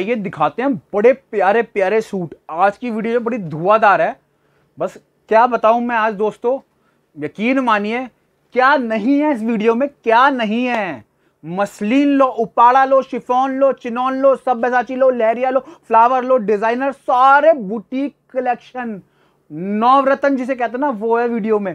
ये दिखाते हैं बड़े प्यारे प्यारे सूट आज की वीडियो बड़ी धुआंधार है बस क्या बताऊं मैं आज दोस्तों यकीन मानिए क्या नहीं है इस वीडियो में क्या नहीं है मसलिन लो उपाड़ा लो शिफोन लो चिनोन लो सब बैसाची लो लहरिया लो फ्लावर लो डिजाइनर सारे बुटीक कलेक्शन नवरत्न जिसे कहते हैं ना वो है वीडियो में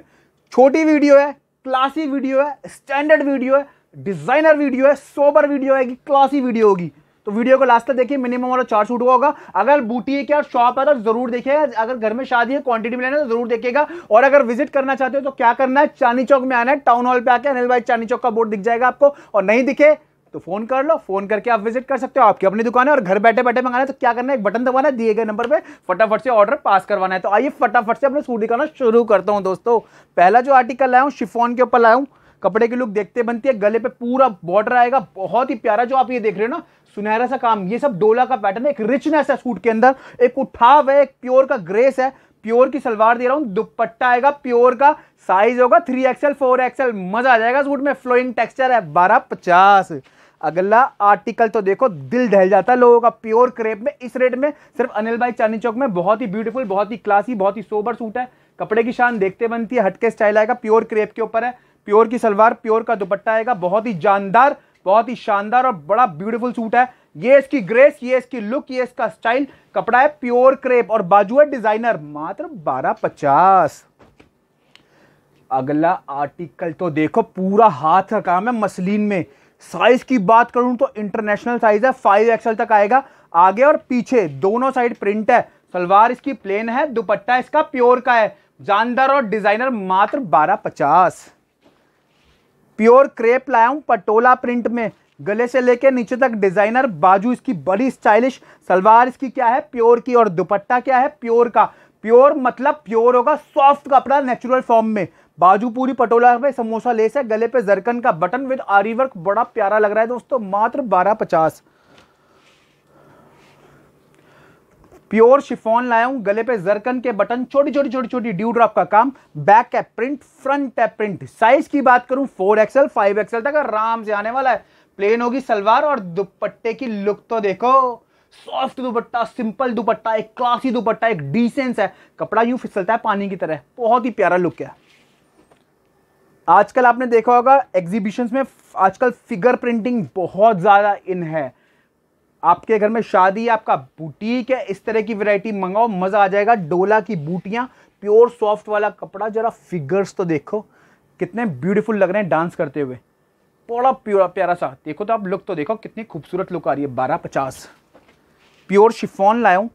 छोटी वीडियो है क्लासी वीडियो है स्टैंडर्ड वीडियो है डिजाइनर वीडियो है सोबर वीडियो है क्लासी वीडियो होगी तो वीडियो को लास्ट तक देखिए मिनिमम हमारा चार सूट हुआ होगा अगर बूटी क्या शॉप है तो जरूर देखिएगा अगर घर में शादी है क्वांटिटी में लेना तो जरूर देखिएगा और अगर विजिट करना चाहते हो तो क्या करना है चांदी चौक में आना है टाउन हॉल पे आके अनिल भाई चांदी चौक का बोर्ड दिख जाएगा आपको और नहीं दिखे तो फोन कर लो फोन करके आप विजिट कर सकते हो आपकी अपनी दुकान है और घर बैठे बैठे मंगाना है तो क्या करना है एक बटन दबाना है दिए गए नंबर पे फटाफट से ऑर्डर पास करवाना है तो आइए फटाफट से अपने सूट दिखाना शुरू करता हूँ दोस्तों पहला जो आर्टिकल लाया हूँ शिफोन के ऊपर लाया हूँ कपड़े की लुक देखते बनती है गले पे पूरा बॉर्डर आएगा बहुत ही प्यारा जो आप ये देख रहे हो ना सुनहरा सा काम ये सब डोला का पैटर्न है एक रिचनेस है सूट के अंदर एक उठाव है एक प्योर का ग्रेस है प्योर की सलवार दे रहा हूँ दुपट्टा आएगा प्योर का साइज होगा थ्री एक्सएल फोर एक्सएल मजा आ जाएगा सूट में फ्लोइंग टेक्सचर है बारह पचास अगला आर्टिकल तो देखो दिल दहल जाता है लोगों का प्योर क्रेप में इस रेट में सिर्फ अनिल भाई चांदी चौक में बहुत ही ब्यूटीफुल बहुत ही क्लासी बहुत ही सोबर सूट है कपड़े की शान देखते बनती है हटके स्टाइल आएगा प्योर क्रेप के ऊपर है प्योर की सलवार प्योर का दुपट्टा आएगा बहुत ही जानदार बहुत ही शानदार और बड़ा ब्यूटीफुल सूट है ये इसकी ग्रेस ये इसकी लुक ये इसका स्टाइल कपड़ा है प्योर क्रेप और बाजू है डिजाइनर मात्र बारह पचास अगला आर्टिकल तो देखो पूरा हाथ का काम है मसलिन में साइज की बात करूं तो इंटरनेशनल साइज है फाइव एक्सएल तक आएगा आगे और पीछे दोनों साइड प्रिंट है सलवार इसकी प्लेन है दुपट्टा इसका प्योर का है जानदार और डिजाइनर मात्र बारह पचास प्योर क्रेप लाया हूँ पटोला प्रिंट में गले से लेके नीचे तक डिजाइनर बाजू इसकी बड़ी स्टाइलिश सलवार इसकी क्या है प्योर की और दुपट्टा क्या है प्योर का प्योर मतलब प्योर होगा सॉफ्ट कपड़ा नेचुरल फॉर्म में बाजू पूरी पटोला पे समोसा लेस है गले पे जरकन का बटन विद आरी वर्क बड़ा प्यारा लग रहा है दोस्तों मात्र बारह पचास प्योर शिफॉन लाया हूं गले पे जरकन के बटन छोटी छोटी छोटी छोटी ड्यू ड्रॉप का काम back tap print front tap print size की बात करूं फोर एक्सएल फाइव एक्सएल तक आराम से आने वाला है प्लेन होगी सलवार और दुपट्टे की लुक तो देखो सॉफ्ट दुपट्टा सिंपल दुपट्टा एक क्लासी दुपट्टा एक डिसेंस है कपड़ा यूं फिसलता है पानी की तरह बहुत ही प्यारा लुक है आजकल आपने देखा होगा एग्जीबिशन में आजकल फिगर प्रिंटिंग बहुत ज़्यादा इन है आपके घर में शादी आपका बुटीक है इस तरह की वैरायटी मंगाओ मज़ा आ जाएगा डोला की बूटियाँ प्योर सॉफ्ट वाला कपड़ा जरा फिगर्स तो देखो कितने ब्यूटीफुल लग रहे हैं डांस करते हुए बड़ा प्योर प्यारा सा देखो तो आप लुक तो देखो कितनी खूबसूरत लुक आ रही है बारह पचास प्योर शिफॉन लाया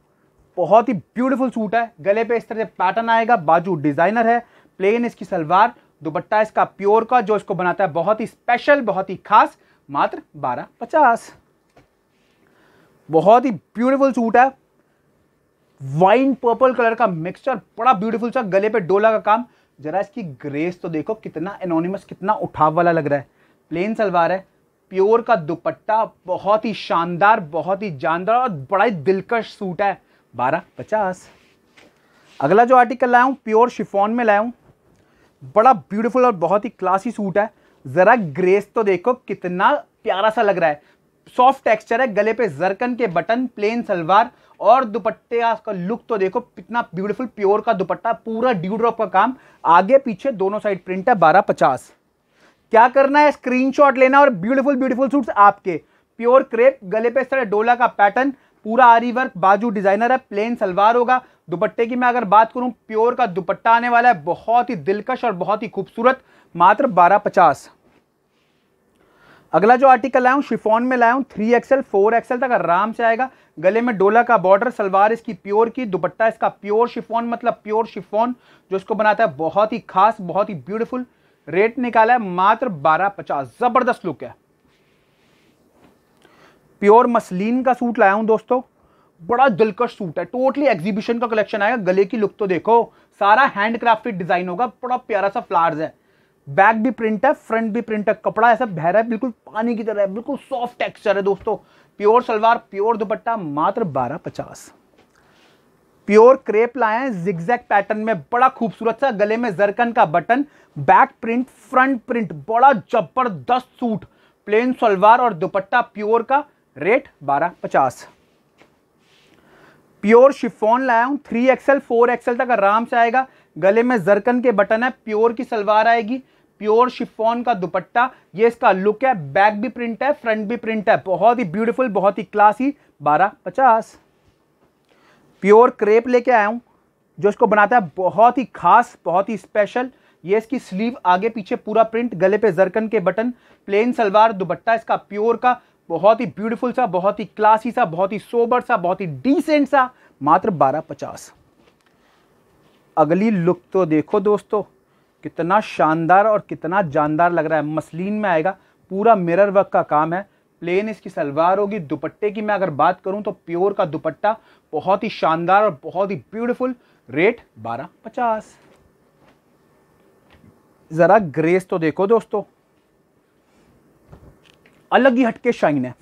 बहुत ही ब्यूटीफुल सूट है गले पे इस तरह से पैटर्न आएगा बाजू डिज़ाइनर है प्लेन इसकी सलवार दुपट्टा इसका प्योर का जो इसको बनाता है बहुत ही स्पेशल बहुत ही खास मात्र बारह पचास बहुत ही ब्यूटीफुल सूट है वाइन पर्पल कलर का मिक्सचर बड़ा ब्यूटीफुल सा गले पे डोला का काम जरा इसकी ग्रेस तो देखो कितना एनोनिमस कितना उठाव वाला लग रहा है प्लेन सलवार है प्योर का दुपट्टा बहुत ही शानदार बहुत ही जानदार और बड़ा ही दिलकश सूट है बारह पचास अगला जो आर्टिकल लाया हूँ प्योर शिफोन में लाया हूँ बड़ा ब्यूटीफुल और बहुत ही क्लासी सूट है ज़रा ग्रेस तो देखो कितना प्यारा सा लग रहा है सॉफ्ट टेक्सचर है गले पे जरकन के बटन प्लेन सलवार और दुपट्टे का लुक तो देखो कितना ब्यूटीफुल प्योर का दुपट्टा पूरा ड्यूड्रॉप का काम आगे पीछे दोनों साइड प्रिंट है बारह पचास क्या करना है स्क्रीनशॉट लेना और ब्यूटीफुल ब्यूटीफुल सूट्स आपके प्योर क्रेप गले पे सर डोला का पैटर्न पूरा आरी वर्क बाजू डिजाइनर है प्लेन सलवार होगा दुपट्टे की मैं अगर बात करूं प्योर का दुपट्टा आने वाला है बहुत ही दिलकश और बहुत ही खूबसूरत मात्र बारह पचास अगला जो आर्टिकल लाया हूँ शिफॉन में लाया हूँ थ्री एक्सएल फोर एक्सएल तक आराम से आएगा गले में डोला का बॉर्डर सलवार इसकी प्योर की दुपट्टा इसका प्योर शिफॉन मतलब प्योर शिफॉन जो इसको बनाता है बहुत ही खास बहुत ही ब्यूटीफुल रेट निकाला है मात्र बारह पचास जबरदस्त लुक है प्योर मसलिन का सूट लाया हूँ दोस्तों बड़ा दिलकश सूट है टोटली एग्जीबिशन का कलेक्शन आएगा गले की लुक तो देखो सारा हैंडक्राफ्टेड डिजाइन होगा बड़ा प्यारा सा फ्लावर्स है बैक भी प्रिंट है फ्रंट भी प्रिंट है कपड़ा ऐसा बहरा है बिल्कुल पानी की तरह है बिल्कुल सॉफ्ट टेक्सचर है दोस्तों प्योर सलवार प्योर दुपट्टा मात्र बारह पचास प्योर क्रेप लाए हैं जिग्जैक पैटर्न में बड़ा खूबसूरत सा गले में जरकन का button back print front print बड़ा जबरदस्त सूट प्लेन सलवार और दुपट्टा प्योर का रेट बारह पचास प्योर शिफोन लाया हूँ थ्री एक्सएल फोर एक्सएल तक आराम से आएगा गले में जरकन के बटन है प्योर की सलवार आएगी प्योर शिफोन का दुपट्टा ये इसका लुक है बैक भी प्रिंट है फ्रंट भी प्रिंट है बहुत ही ब्यूटीफुल बहुत ही क्लासी बारह पचास प्योर क्रेप लेके आया हूँ जो इसको बनाता है बहुत ही खास बहुत ही स्पेशल ये इसकी स्लीव आगे पीछे पूरा प्रिंट गले पे जरकन के बटन प्लेन सलवार दुपट्टा इसका प्योर का बहुत ही ब्यूटीफुल सा बहुत ही क्लासी सा बहुत ही सोबर सा बहुत ही डिसेंट सा मात्र बारह पचास अगली लुक तो देखो दोस्तों कितना शानदार और कितना जानदार लग रहा है मसलिन में आएगा पूरा मिरर वर्क का काम है प्लेन इसकी सलवार होगी दुपट्टे की मैं अगर बात करूं तो प्योर का दुपट्टा बहुत ही शानदार और बहुत ही ब्यूटीफुल रेट बारह पचास ज़रा ग्रेस तो देखो दोस्तों अलग ही हटके शाइन है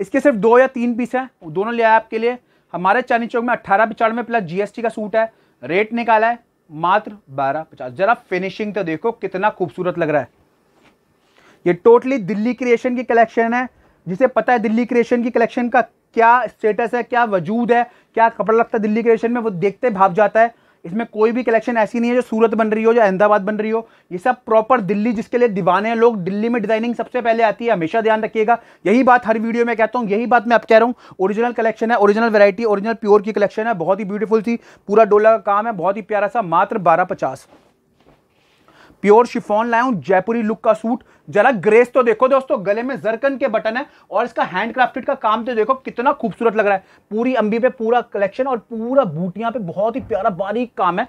इसके सिर्फ दो या तीन पीस हैं दोनों ले आए आपके लिए हमारे चांदी चौक में अट्ठारह में प्लस जीएसटी का सूट है रेट निकाला है मात्र बारह पचास जरा फिनिशिंग तो देखो कितना खूबसूरत लग रहा है ये टोटली दिल्ली क्रिएशन की कलेक्शन है जिसे पता है दिल्ली क्रिएशन की कलेक्शन का क्या स्टेटस है क्या वजूद है क्या कपड़ा लगता है दिल्ली क्रिएशन में वो देखते भाप जाता है इसमें कोई भी कलेक्शन ऐसी नहीं है जो सूरत बन रही हो जो अहमदाबाद बन रही हो ये सब प्रॉपर दिल्ली जिसके लिए दीवाने हैं लोग दिल्ली में डिजाइनिंग सबसे पहले आती है हमेशा ध्यान रखिएगा यही बात हर वीडियो में कहता हूँ यही बात मैं आप कह रहा हूँ ओरिजिनल कलेक्शन है ओरिजिनल वैरायटी ओरिजिनल प्योर की कलेक्शन है बहुत ही ब्यूटीफुल थी पूरा डोला का काम है बहुत ही प्यारा सा मात्र बारह पचास प्योर शिफॉन लाया हूं जयपुरी लुक का सूट जरा ग्रेस तो देखो दोस्तों गले में जरकन के बटन है और इसका हैंडक्राफ्टेड का काम तो देखो कितना खूबसूरत लग रहा है पूरी अंबी पे पूरा कलेक्शन और पूरा बूटियां पे बहुत ही प्यारा बारीक काम है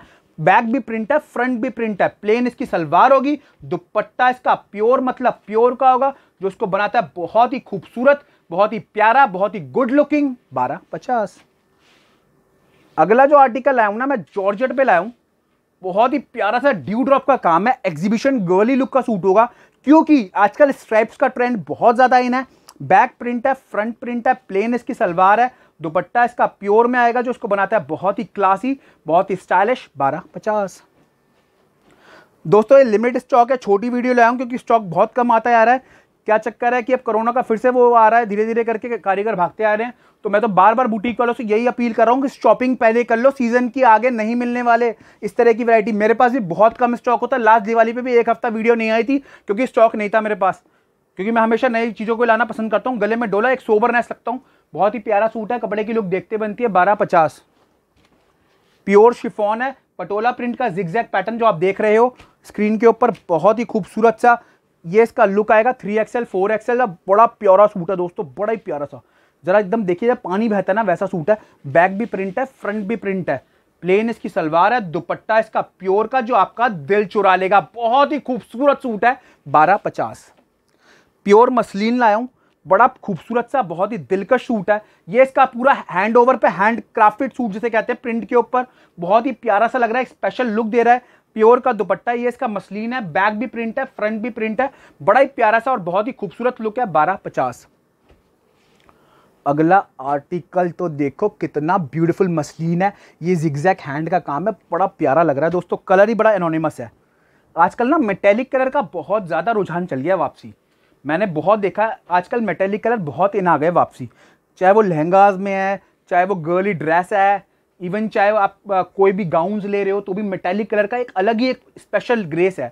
बैक भी प्रिंट है फ्रंट भी प्रिंट है प्लेन इसकी सलवार होगी दुपट्टा इसका प्योर मतलब प्योर का होगा जो इसको बनाता है बहुत ही खूबसूरत बहुत ही प्यारा बहुत ही गुड लुकिंग बारह पचास अगला जो आर्टिकल लाया हूं ना मैं जॉर्जेट पे लाया हूं बहुत ही प्यारा सा ड्यू ड्रॉप का काम है एग्जीबिशन गर्ली लुक का सूट होगा क्योंकि आजकल स्ट्राइप्स का ट्रेंड बहुत ज़्यादा इन है बैक प्रिंट है फ्रंट प्रिंट है प्लेन इसकी सलवार है दुपट्टा इसका प्योर में आएगा जो इसको बनाता है बहुत ही क्लासी बहुत ही स्टाइलिश बारह पचास दोस्तों ये लिमिटेड स्टॉक है छोटी वीडियो लाया हूँ क्योंकि स्टॉक बहुत कम आता जा रहा है क्या चक्कर है कि अब कोरोना का फिर से वो आ रहा है धीरे धीरे करके कारीगर भागते आ रहे हैं तो मैं तो बार बार बुटीक वालों से यही अपील कर रहा हूँ कि शॉपिंग पहले कर लो सीजन की आगे नहीं मिलने वाले इस तरह की वैरायटी मेरे पास भी बहुत कम स्टॉक होता है लास्ट दिवाली पे भी एक हफ्ता वीडियो नहीं आई थी क्योंकि स्टॉक नहीं था मेरे पास क्योंकि मैं हमेशा नई चीज़ों को लाना पसंद करता हूँ गले में डोला एक सोबरनेस रखता हूँ बहुत ही प्यारा सूट है कपड़े की लुक देखते बनती है बारह पचास प्योर शिफॉन है पटोला प्रिंट का जिग्जैग पैटर्न जो आप देख रहे हो स्क्रीन के ऊपर बहुत ही खूबसूरत सा ये इसका लुक आएगा थ्री एक्सएल फोर एक्सएल बड़ा प्यारा सूट है दोस्तों बड़ा ही प्यारा सा जरा एकदम देखिए जब पानी बहता है ना वैसा सूट है बैक भी प्रिंट है फ्रंट भी प्रिंट है प्लेन इसकी सलवार है दुपट्टा इसका प्योर का जो आपका दिल चुरा लेगा बहुत ही खूबसूरत सूट है बारह पचास प्योर मसलिन लाया हूँ बड़ा खूबसूरत सा बहुत ही दिलकश सूट है ये इसका पूरा हैंड ओवर पे हैंड क्राफ्टेड सूट जिसे कहते हैं प्रिंट के ऊपर बहुत ही प्यारा सा लग रहा है स्पेशल लुक दे रहा है प्योर का दुपट्टा ये इसका मसलिन है बैक भी प्रिंट है फ्रंट भी प्रिंट है बड़ा ही प्यारा सा और बहुत ही खूबसूरत लुक है बारह पचास अगला आर्टिकल तो देखो कितना ब्यूटीफुल मसलिन है ये जिग्जैक हैंड का काम है बड़ा प्यारा लग रहा है दोस्तों कलर ही बड़ा एनोनिमस है आजकल ना मेटेलिक कलर का बहुत ज़्यादा रुझान चल गया वापसी मैंने बहुत देखा आजकल मेटेलिक कलर बहुत इन आ गए वापसी चाहे वो लहंगाज में है चाहे वो गर्ली ड्रेस है इवन चाहे आप कोई भी गाउन्स ले रहे हो तो भी मेटेलिक कलर का एक अलग ही एक स्पेशल ग्रेस है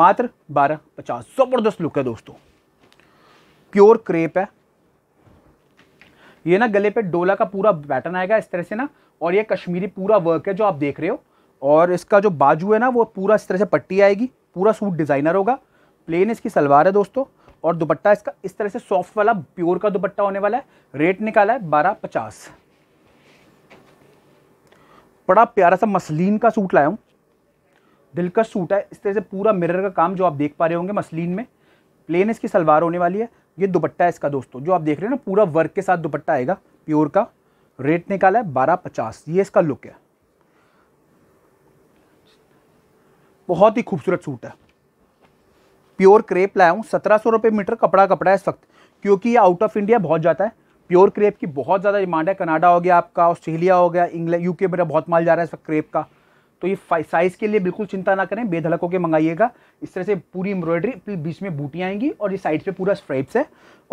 मात्र बारह पचास ज़बरदस्त लुक है दोस्तों प्योर क्रेप है ये ना गले पे डोला का पूरा पैटर्न आएगा इस तरह से ना और ये कश्मीरी पूरा वर्क है जो आप देख रहे हो और इसका जो बाजू है ना वो पूरा इस तरह से पट्टी आएगी पूरा सूट डिज़ाइनर होगा प्लेन इसकी सलवार है दोस्तों और दुपट्टा इसका इस तरह से सॉफ्ट वाला प्योर का दुपट्टा होने वाला है रेट निकाला है बारह पचास बड़ा प्यारा सा मसलिन का सूट लाया हूँ दिलकश सूट है इस तरह से पूरा मिरर का काम जो आप देख पा रहे होंगे मसलिन में प्लेन इसकी सलवार होने वाली है ये दुपट्टा है इसका दोस्तों जो आप देख रहे हैं ना पूरा वर्क के साथ दुपट्टा आएगा प्योर का रेट निकाला है बारह पचास ये इसका लुक है बहुत ही खूबसूरत सूट है प्योर क्रेप लाया हूँ सत्रह सौ रुपये मीटर कपड़ा कपड़ा है इस वक्त क्योंकि ये आउट ऑफ इंडिया बहुत जाता है प्योर क्रेप की बहुत ज़्यादा डिमांड है कनाडा हो गया आपका ऑस्ट्रेलिया हो गया इंग्लैंड यूके मेरा बहुत माल जा रहा है इस क्रेप का तो ये साइज़ के लिए बिल्कुल चिंता ना करें बेधड़क होकर मंगाइएगा इस तरह से पूरी एम्ब्रॉयडरी फिर बीच में बूटियाँ आएंगी और ये साइड पे पूरा स्ट्राइप्स है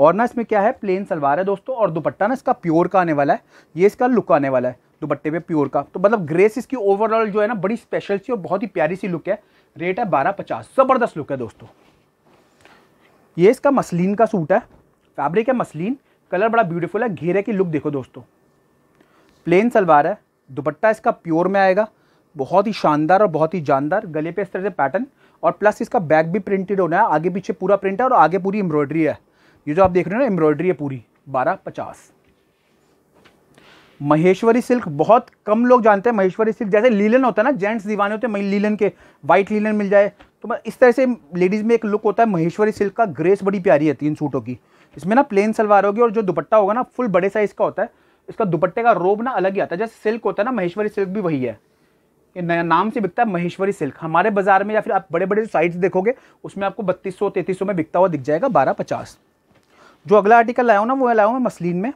और ना इसमें क्या है प्लेन सलवार है दोस्तों और दुपट्टा ना इसका प्योर का आने वाला है ये इसका लुक आने वाला है दुपट्टे पे प्योर का तो मतलब ग्रेस इसकी ओवरऑल जो है ना बड़ी स्पेशल सी और बहुत ही प्यारी सी लुक है रेट है बारह पचास ज़बरदस्त लुक है दोस्तों ये इसका मसलिन का सूट है फैब्रिक है मसलिन कलर बड़ा ब्यूटीफुल है घेरे की लुक देखो दोस्तों प्लेन सलवार है दुपट्टा इसका प्योर में आएगा बहुत ही शानदार और बहुत ही जानदार गले पे इस तरह से पैटर्न और प्लस इसका बैक भी प्रिंटेड होना है आगे पीछे पूरा प्रिंट है और आगे पूरी एम्ब्रॉयडरी है ये जो आप देख रहे हो ना एम्ब्रॉयडरी है पूरी बारह पचास महेश्वरी सिल्क बहुत कम लोग जानते हैं महेश्वरी सिल्क जैसे लीलन होता है ना जेंट्स दीवाने होते हैं लीलन के वाइट लीलन मिल जाए तो इस तरह से लेडीज़ में एक लुक होता है महेश्वरी सिल्क का ग्रेस बड़ी प्यारी है तीन सूटों की इसमें ना प्लेन सलवार होगी और जो दुपट्टा होगा ना फुल बड़े साइज़ का होता है इसका दुपट्टे का रोब ना अलग ही आता है जैसे सिल्क होता है ना महेश्वरी सिल्क भी वही है ये नया नाम से बिकता है महेश्वरी सिल्क हमारे बाजार में या फिर आप बड़े बड़े साइज देखोगे उसमें आपको बत्तीस सौ सौ में बिकता हुआ दिख जाएगा बारह पचास जो अगला आर्टिकल लाया हूँ ना वो लाया हूँ मैं मसलिन में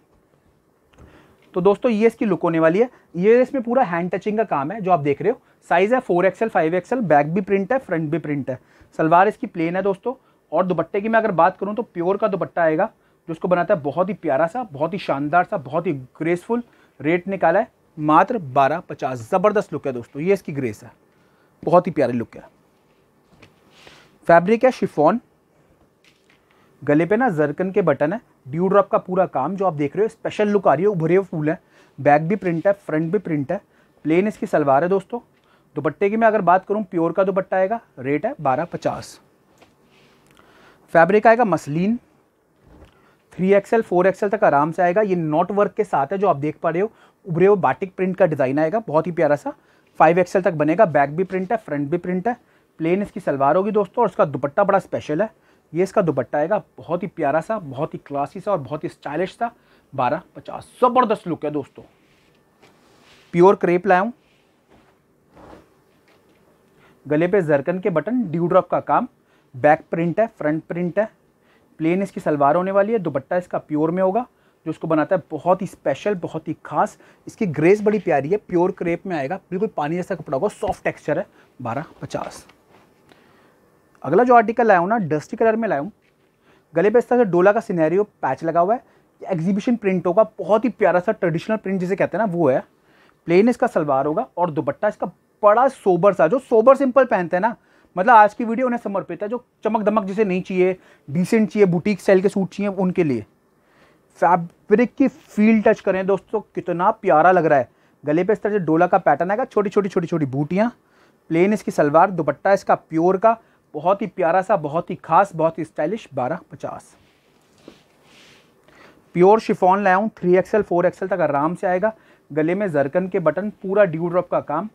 तो दोस्तों ये इसकी लुक होने वाली है ये इसमें पूरा हैंड टचिंग का काम है जो आप देख रहे हो साइज़ है four XL five XL back भी प्रिंट है फ्रंट भी प्रिंट है सलवार इसकी प्लेन है दोस्तों और दुपट्टे की मैं अगर बात करूँ तो प्योर का दुपट्टा आएगा जो उसको बनाता है बहुत ही प्यारा सा बहुत ही शानदार सा बहुत ही ग्रेसफुल रेट निकाला है मात्र बारह पचास ज़बरदस्त लुक है दोस्तों ये इसकी ग्रेस है बहुत ही प्यारी लुक है फैब्रिक है शिफॉन गले पे ना जरकन के बटन है ड्यू ड्रॉप का पूरा काम जो आप देख रहे हो स्पेशल लुक आ रही है उभरे हुए फूल है बैक भी प्रिंट है फ्रंट भी प्रिंट है प्लेन इसकी सलवार है दोस्तों दुपट्टे की मैं अगर बात करूँ प्योर का दुपट्टा आएगा रेट है बारह पचास फैब्रिक आएगा muslin three XL four XL तक आराम से आएगा ये नॉट वर्क के साथ है जो आप देख पा रहे हो उभरे हुए बाटिक प्रिंट का डिज़ाइन आएगा बहुत ही प्यारा सा फाइव एक्सएल तक बनेगा बैक भी प्रिंट है फ्रंट भी प्रिंट है प्लेन इसकी सलवार होगी दोस्तों और इसका दुपट्टा बड़ा स्पेशल है ये इसका दुपट्टा आएगा बहुत ही प्यारा सा बहुत ही क्लासी सा और बहुत ही स्टाइलिश सा बारह पचास ज़बरदस्त लुक है दोस्तों प्योर क्रेप लाया हूँ गले पे जरकन के बटन ड्यू ड्रॉप का काम बैक प्रिंट है फ्रंट प्रिंट है प्लेन इसकी सलवार होने वाली है दुपट्टा इसका प्योर में होगा जो उसको बनाता है बहुत ही स्पेशल बहुत ही खास इसकी ग्रेस बड़ी प्यारी है प्योर क्रेप में आएगा बिल्कुल पानी जैसा कपड़ा होगा सॉफ्ट टेक्सचर है बारह पचास अगला जो आर्टिकल लाया हूँ ना डस्टी कलर में लाया हूँ गले पे इस तरह से डोला का सिनेरियो पैच लगा हुआ है एग्जीबिशन प्रिंट होगा बहुत ही प्यारा सा ट्रेडिशनल प्रिंट जिसे कहते हैं ना वो है प्लेन इसका सलवार होगा और दुपट्टा इसका बड़ा सोबर सा जो सोबर सिंपल पहनते हैं ना मतलब आज की वीडियो उन्हें समर्पित है जो चमक दमक जिसे नहीं चाहिए डिसेंट चाहिए बुटीक स्टाइल के सूट चाहिए उनके लिए फैब्रिक की फील टच करें दोस्तों कितना प्यारा लग रहा है गले पे इस तरह से डोला का पैटर्न आएगा छोटी छोटी छोटी छोटी बूटियाँ प्लेन इसकी सलवार दुपट्टा इसका प्योर का बहुत ही प्यारा सा बहुत ही खास बहुत ही स्टाइलिश बारह पचास प्योर शिफॉन लाया हूँ थ्री एक्सएल फोर एक्सएल तक आराम से आएगा गले में जरकन के बटन पूरा ड्यू ड्रॉप का काम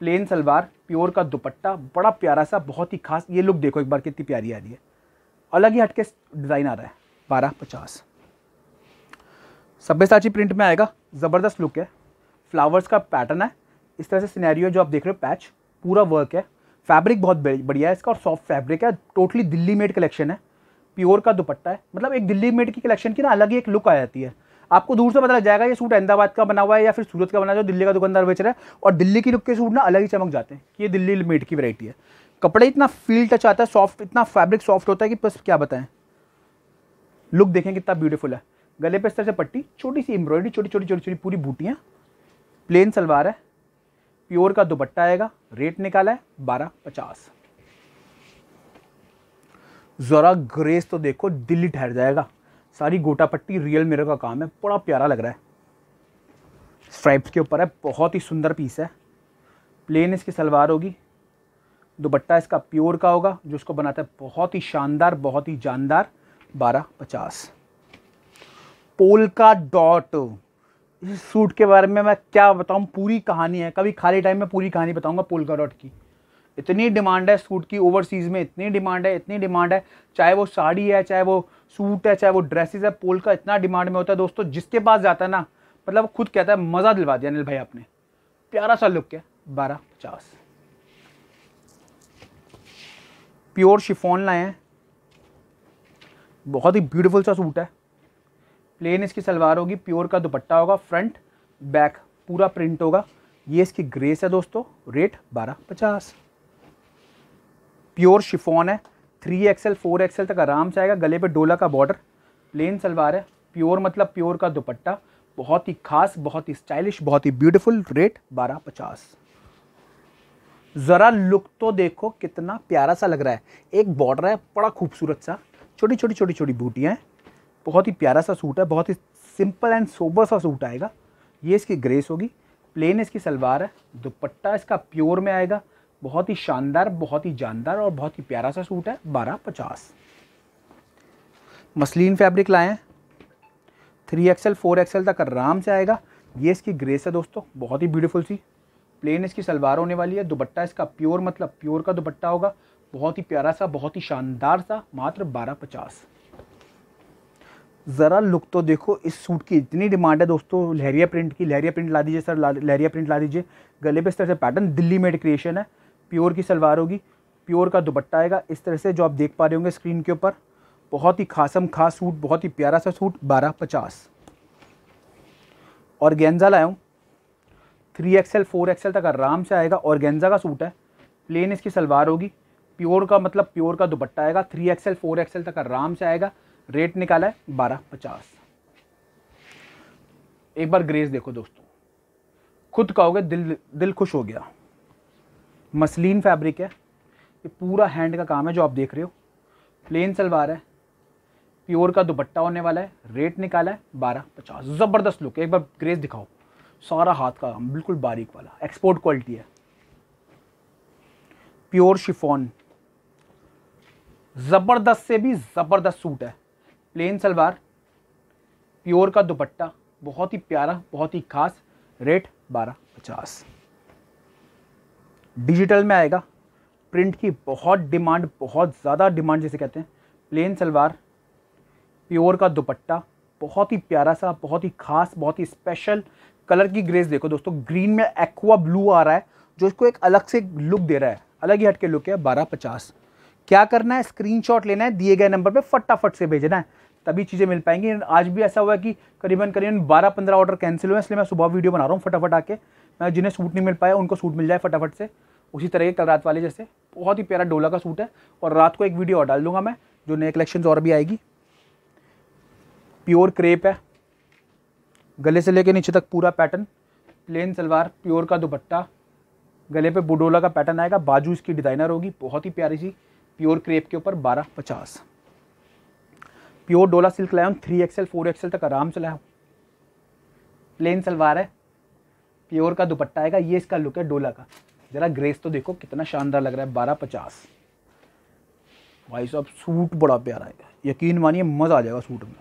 प्लेन सलवार प्योर का दुपट्टा बड़ा प्यारा सा बहुत ही खास ये लुक देखो एक बार कितनी प्यारी आ रही है अलग ही हटके डिज़ाइन आ रहा है बारह पचास सभ्यसाची प्रिंट में आएगा ज़बरदस्त लुक है फ्लावर्स का पैटर्न है इस तरह से सीनैरियो जो आप देख रहे हो पैच पूरा वर्क है फैब्रिक बहुत बढ़िया है इसका और सॉफ्ट फैब्रिक है टोटली दिल्ली मेड कलेक्शन है प्योर का दुपट्टा है मतलब एक दिल्ली मेड की कलेक्शन की ना अलग ही एक लुक आ जाती है आपको दूर से पता लग जाएगा ये सूट अहमदाबाद का बना हुआ है या फिर सूरत का बना हुआ है दिल्ली का दुकानदार बेच रहा है और दिल्ली की लुक के सूट ना अलग ही चमक जाते हैं ये दिल्ली मेड की वैरायटी है कपड़े इतना फील टच आता है सॉफ्ट इतना फैब्रिक सॉफ्ट होता है कि बस क्या बताएं लुक देखें कितना ब्यूटीफुल है गले पे इस तरह से पट्टी छोटी सी एम्ब्रॉयडरी छोटी छोटी छोटी छोटी पूरी बूटियाँ प्लेन सलवार है प्योर का दुपट्टा आएगा रेट निकाला है बारह पचास ज़रा ग्रेस तो देखो दिल्ली ठहर जाएगा सारी गोटा पट्टी रियल मिरर का काम है बड़ा प्यारा लग रहा है स्ट्राइप्स के ऊपर है बहुत ही सुंदर पीस है प्लेन इसकी सलवार होगी दुपट्टा इसका प्योर का होगा जो इसको बनाता है बहुत ही शानदार बहुत ही जानदार बारह पचास पोल का डॉट इस सूट के बारे में मैं क्या बताऊँ पूरी कहानी है कभी खाली टाइम में पूरी कहानी बताऊँगा पोल का डॉट की इतनी डिमांड है सूट की ओवरसीज़ में इतनी डिमांड है इतनी डिमांड है चाहे वो साड़ी है चाहे वो सूट है चाहे वो ड्रेसेस है पोल का इतना डिमांड में होता है दोस्तों जिसके पास जाता है ना मतलब खुद कहता है मज़ा दिलवा दिया अनिल भाई आपने प्यारा सा लुक है बारह पचास प्योर शिफोन लाए हैं बहुत ही ब्यूटीफुल सा सूट है प्लेन इसकी सलवार होगी प्योर का दुपट्टा होगा फ्रंट बैक पूरा प्रिंट होगा ये इसकी ग्रेस है दोस्तों रेट बारह पचास प्योर शिफॉन है थ्री एक्सएल फोर एक्सएल तक आराम से आएगा गले पे डोला का बॉर्डर प्लेन सलवार है प्योर मतलब प्योर का दुपट्टा बहुत ही खास बहुत ही स्टाइलिश बहुत ही ब्यूटीफुल रेट बारह पचास ज़रा लुक तो देखो कितना प्यारा सा लग रहा है एक बॉर्डर है बड़ा खूबसूरत सा छोटी छोटी छोटी छोटी बूटियाँ हैं बहुत ही प्यारा सा सूट है बहुत ही सिंपल एंड सोबर सा सूट आएगा ये इसकी ग्रेस होगी प्लेन इसकी सलवार है दुपट्टा इसका प्योर में आएगा बहुत ही शानदार बहुत ही जानदार और बहुत ही प्यारा सा सूट है बारह पचास मसलिन फैब्रिक लाए हैं थ्री एक्सएल फोर एक्सएल तक आराम से आएगा ये इसकी ग्रेस है दोस्तों बहुत ही ब्यूटीफुल सी प्लेन इसकी सलवार होने वाली है दुपट्टा इसका प्योर मतलब प्योर का दुपट्टा होगा बहुत ही प्यारा सा बहुत ही शानदार सा मात्र बारह पचास ज़रा लुक तो देखो इस सूट की इतनी डिमांड है दोस्तों लहरिया प्रिंट की लहरिया प्रिंट ला दीजिए सर लहरिया प्रिंट ला दीजिए गले पे इस तरह से पैटर्न दिल्ली मेड क्रिएशन है प्योर की सलवार होगी प्योर का दुपट्टा आएगा इस तरह से जो आप देख पा रहे होंगे स्क्रीन के ऊपर बहुत ही खासम खास सूट बहुत ही प्यारा सा सूट बारह पचास और गेंजा लाया हूँ थ्री एक्सएल फोर एक्सएल तक आराम से आएगा और गेंजा का सूट है प्लेन इसकी सलवार होगी प्योर का मतलब प्योर का दुपट्टा आएगा थ्री एक्सएल फोर एक्सएल तक आराम से आएगा रेट निकाला है बारह पचास एक बार ग्रेस देखो दोस्तों खुद कहोगे दिल दिल खुश हो गया मसलिन फैब्रिक है ये पूरा हैंड का काम है जो आप देख रहे हो प्लेन सलवार है प्योर का दुपट्टा होने वाला है रेट निकाला है बारह पचास ज़बरदस्त लुक एक बार ग्रेस दिखाओ सारा हाथ का काम बिल्कुल बारीक वाला एक्सपोर्ट क्वालिटी है प्योर शिफॉन ज़बरदस्त से भी ज़बरदस्त सूट है प्लेन सलवार प्योर का दुपट्टा बहुत ही प्यारा बहुत ही खास रेट बारह पचास डिजिटल में आएगा प्रिंट की बहुत डिमांड बहुत ज़्यादा डिमांड जिसे कहते हैं प्लेन सलवार प्योर का दुपट्टा बहुत ही प्यारा सा बहुत ही खास बहुत ही स्पेशल कलर की ग्रेस देखो दोस्तों ग्रीन में एक्वा ब्लू आ रहा है जो इसको एक अलग से लुक दे रहा है अलग ही हटके लुक है बारह पचास क्या करना है स्क्रीनशॉट लेना है दिए गए नंबर पे फटाफट से भेजना है तभी चीज़ें मिल पाएंगी आज भी ऐसा हुआ कि करीबन करीबन बारह पंद्रह ऑर्डर कैंसिल हुए इसलिए मैं सुबह वीडियो बना रहा हूँ फटाफट आके मैं जिन्हें सूट नहीं मिल पाया उनको सूट मिल जाए फटाफट से उसी तरह के कल रात वाले जैसे बहुत ही प्यारा डोला का सूट है और रात को एक वीडियो और डाल दूंगा मैं जो नए कलेक्शन और भी आएगी प्योर क्रेप है गले से लेके नीचे तक पूरा पैटर्न प्लेन सलवार प्योर का दुपट्टा गले पे बुडोला का पैटर्न आएगा बाजू इसकी डिज़ाइनर होगी बहुत ही प्यारी सी प्योर क्रेप के ऊपर बारह पचास प्योर डोला सिल्क लाया हूँ थ्री एक्सएल फोर एक्सएल तक आराम से लाया प्लेन सलवार है प्योर का दुपट्टा आएगा ये इसका लुक है डोला का ज़रा ग्रेस तो देखो कितना शानदार लग रहा है बारह पचास भाई साहब सूट बड़ा प्यारा है यकीन मानिए मज़ा आ जाएगा सूट में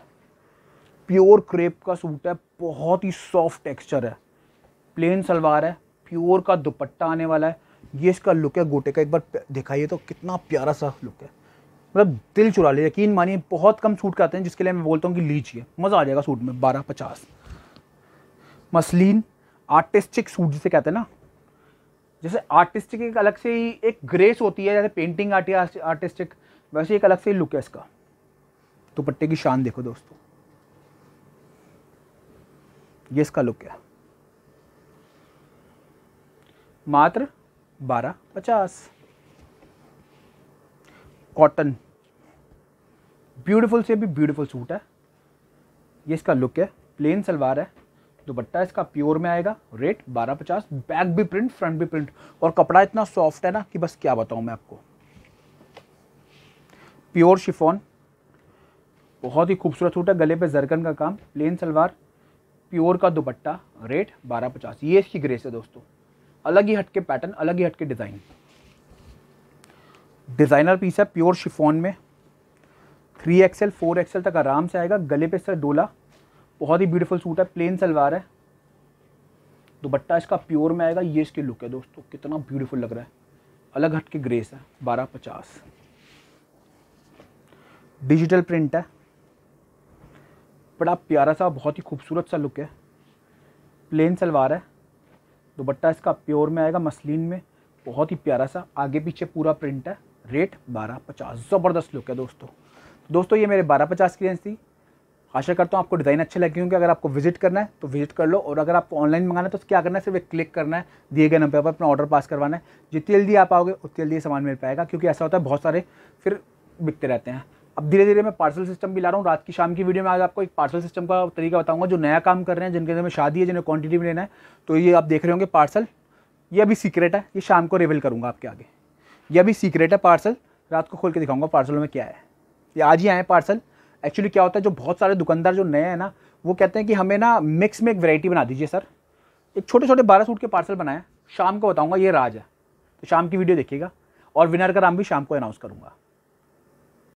प्योर क्रेप का सूट है बहुत ही सॉफ्ट टेक्सचर है प्लेन सलवार है प्योर का दुपट्टा आने वाला है ये इसका लुक है गोटे का एक बार दिखाइए तो कितना प्यारा सा लुक है मतलब दिल चुरा ले यकीन मानिए बहुत कम सूट के हैं जिसके लिए मैं बोलता हूँ कि लीजिए मज़ा आ जाएगा सूट में बारह पचास मसलिन आर्टिस्टिक सूट जिसे कहते हैं ना जैसे आर्टिस्टिक एक अलग से ही एक ग्रेस होती है जैसे पेंटिंग आर्टिस्टिक वैसे एक अलग से ही लुक है इसका दुपट्टे तो की शान देखो दोस्तों ये इसका लुक है मात्र बारह पचास कॉटन ब्यूटीफुल से भी ब्यूटीफुल सूट है ये इसका लुक है प्लेन सलवार है दुपट्टा इसका प्योर में आएगा रेट बारह पचास बैक भी प्रिंट फ्रंट भी प्रिंट और कपड़ा इतना सॉफ्ट है ना कि बस क्या बताऊँ मैं आपको प्योर शिफॉन बहुत ही खूबसूरत सूट है गले पे जरकन का काम प्लेन सलवार प्योर का दुपट्टा रेट बारह पचास ये इसकी ग्रेस है दोस्तों अलग ही हटके पैटर्न अलग ही हटके डिज़ाइन डिज़ाइनर पीस है प्योर शिफोन में थ्री एक्सएल फोर एक्सएल तक आराम से आएगा गले पे सर डोला बहुत ही ब्यूटीफुल सूट है प्लेन सलवार है दुपट्टा इसका प्योर में आएगा ये इसके लुक है दोस्तों कितना ब्यूटीफुल लग रहा है अलग हट के ग्रेस है बारह पचास डिजिटल प्रिंट है बड़ा प्यारा सा बहुत ही खूबसूरत सा लुक है प्लेन सलवार है दुपट्टा इसका प्योर में आएगा मसलिन में बहुत ही प्यारा सा आगे पीछे पूरा प्रिंट है रेट बारह पचास ज़बरदस्त लुक है दोस्तों दोस्तों ये मेरे बारह पचास की रेंज थी आशा करता हूँ आपको डिज़ाइन अच्छे लगे होंगे अगर आपको विजिट करना है तो विजिट कर लो और अगर आपको ऑनलाइन मंगाना है तो क्या करना है सिर्फ एक क्लिक करना है दिए गए नंबर पर अपना ऑर्डर पास करवाना है जितनी जल्दी आप आओगे उतनी जल्दी सामान मिल पाएगा क्योंकि ऐसा होता है बहुत सारे फिर बिकते रहते हैं अब धीरे धीरे मैं पार्सल सिस्टम भी ला रहा हूँ रात की शाम की वीडियो में आज आपको एक पार्सल सिस्टम का तरीका बताऊंगा जो नया काम कर रहे हैं जिनके अंदर में शादी है जिन्हें क्वांटिटी में लेना है तो ये आप देख रहे होंगे पार्सल ये अभी सीक्रेट है ये शाम को रिवील करूँगा आपके आगे ये अभी सीक्रेट है पार्सल रात को खोल के दिखाऊंगा पार्सल में क्या है ये आज ही आए पार्सल एक्चुअली क्या होता है जो बहुत सारे दुकानदार जो नए हैं ना वो कहते हैं कि हमें ना मिक्स में एक वेराइटी बना दीजिए सर एक छोटे छोटे बारह सूट के पार्सल बनाए शाम को बताऊँगा ये राज है तो शाम की वीडियो देखिएगा और विनर का नाम भी शाम को अनाउंस करूँगा